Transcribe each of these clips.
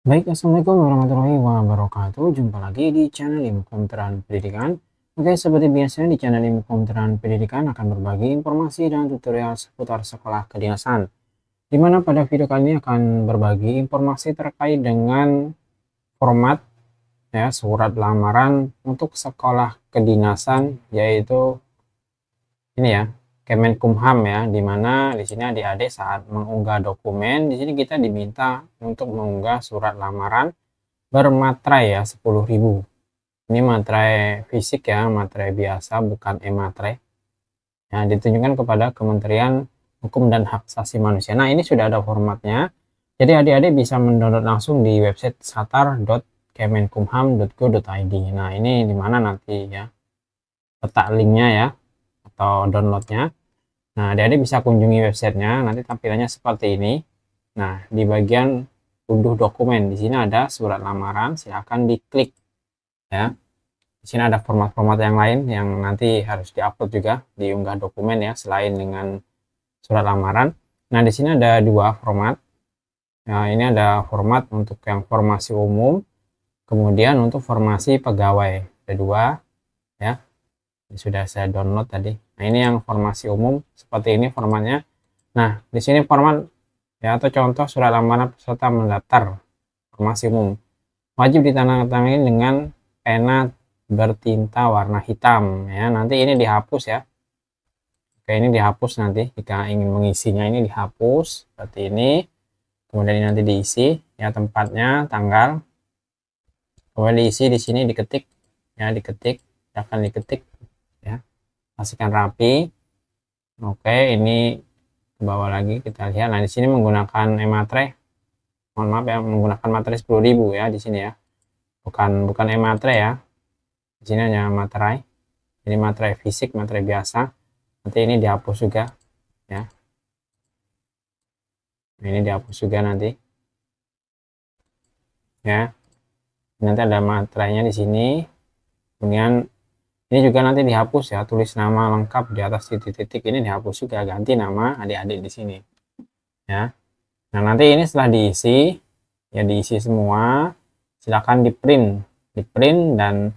Baik, Assalamualaikum warahmatullahi wabarakatuh. Jumpa lagi di channel Ilmu Komputeran Pendidikan. Oke, seperti biasa di channel Ilmu Komputeran Pendidikan akan berbagi informasi dan tutorial seputar sekolah kedinasan. dimana pada video kali ini akan berbagi informasi terkait dengan format ya surat lamaran untuk sekolah kedinasan yaitu ini ya, Kemenkumham ya, di mana di sini adik-adik saat mengunggah dokumen, di sini kita diminta untuk mengunggah surat lamaran bermaterai ya 10.000. Ini materai fisik ya, materai biasa bukan e-materai. Ya, ditunjukkan kepada Kementerian Hukum dan Hak Asasi Manusia. Nah, ini sudah ada formatnya. Jadi adik-adik bisa mendownload langsung di website satar.kemenkumham.go.id. Nah, ini di mana nanti ya letak linknya ya atau downloadnya. Nah, adik-adik bisa kunjungi websitenya, nanti tampilannya seperti ini. Nah, di bagian unduh dokumen, di sini ada surat lamaran, silahkan diklik. Ya. Di sini ada format-format yang lain yang nanti harus diupload juga, diunggah dokumen ya, selain dengan surat lamaran. Nah, di sini ada dua format. Nah, ini ada format untuk yang formasi umum, kemudian untuk formasi pegawai. Ada dua, ya. Ini sudah saya download tadi. Nah, ini yang formasi umum seperti ini formatnya. Nah, di sini format ya atau contoh surat lamaran peserta mendaftar formasi umum. Wajib ditandatangani dengan pena bertinta warna hitam ya. Nanti ini dihapus ya. Oke, ini dihapus nanti jika ingin mengisinya ini dihapus seperti ini. Kemudian ini nanti diisi ya tempatnya, tanggal. Kemudian diisi di sini diketik ya, diketik, akan diketik pastikan rapi oke ini ke bawah lagi kita lihat nah di sini menggunakan ematre mohon maaf ya menggunakan materai 10.000 ya di sini ya bukan bukan ematre ya di sini hanya materai ini materai fisik materai biasa nanti ini dihapus juga ya ini dihapus juga nanti ya nanti ada materainya di sini kemudian ini juga nanti dihapus ya, tulis nama lengkap di atas titik-titik ini dihapus juga, ganti nama adik-adik di sini. Ya. Nah, nanti ini setelah diisi, ya diisi semua, silakan di-print, di-print dan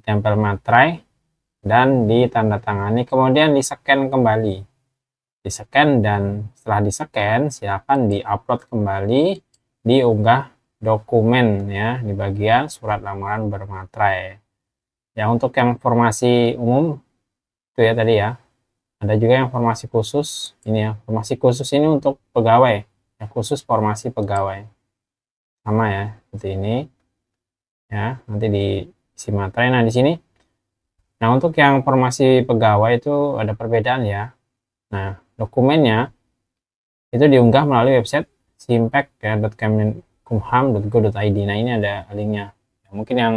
ditempel materai dan ditandatangani, kemudian di-scan kembali. Di-scan dan setelah di-scan, silakan di-upload kembali, diunggah dokumen ya di bagian surat lamaran bermaterai ya untuk yang formasi umum itu ya tadi ya ada juga yang formasi khusus ini ya formasi khusus ini untuk pegawai ya khusus formasi pegawai sama ya seperti ini ya nanti diisi materai nah di sini nah untuk yang formasi pegawai itu ada perbedaan ya nah dokumennya itu diunggah melalui website simpek.kemkumham.go.id ya, nah ini ada linknya mungkin yang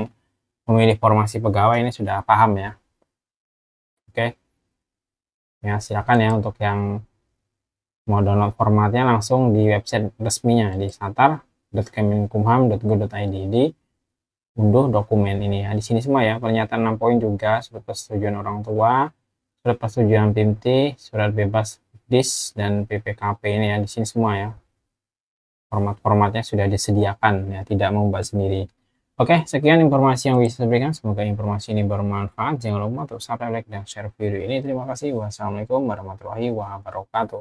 memilih formasi pegawai ini sudah paham ya. Oke. Ya, silakan ya untuk yang mau download formatnya langsung di website resminya di satar.kemenkumham.go.id di unduh dokumen ini ya. Di sini semua ya, pernyataan 6 poin juga, surat persetujuan orang tua, surat persetujuan PMT, surat bebas DIS dan PPKP ini ya di sini semua ya. Format-formatnya sudah disediakan ya, tidak membuat sendiri. Oke, sekian informasi yang bisa diberikan. Semoga informasi ini bermanfaat. Jangan lupa untuk subscribe, like, dan share video ini. Terima kasih. Wassalamualaikum warahmatullahi wabarakatuh.